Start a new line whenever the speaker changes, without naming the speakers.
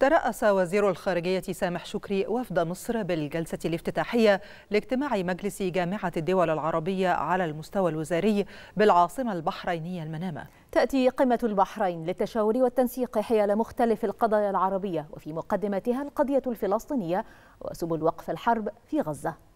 ترأس وزير الخارجية سامح شكري وفد مصر بالجلسة الافتتاحية لاجتماع مجلس جامعة الدول العربية على المستوى الوزاري بالعاصمة البحرينية المنامة
تأتي قمة البحرين للتشاور والتنسيق حيال مختلف القضايا العربية وفي مقدمتها القضية الفلسطينية وسبل وقف الحرب في غزة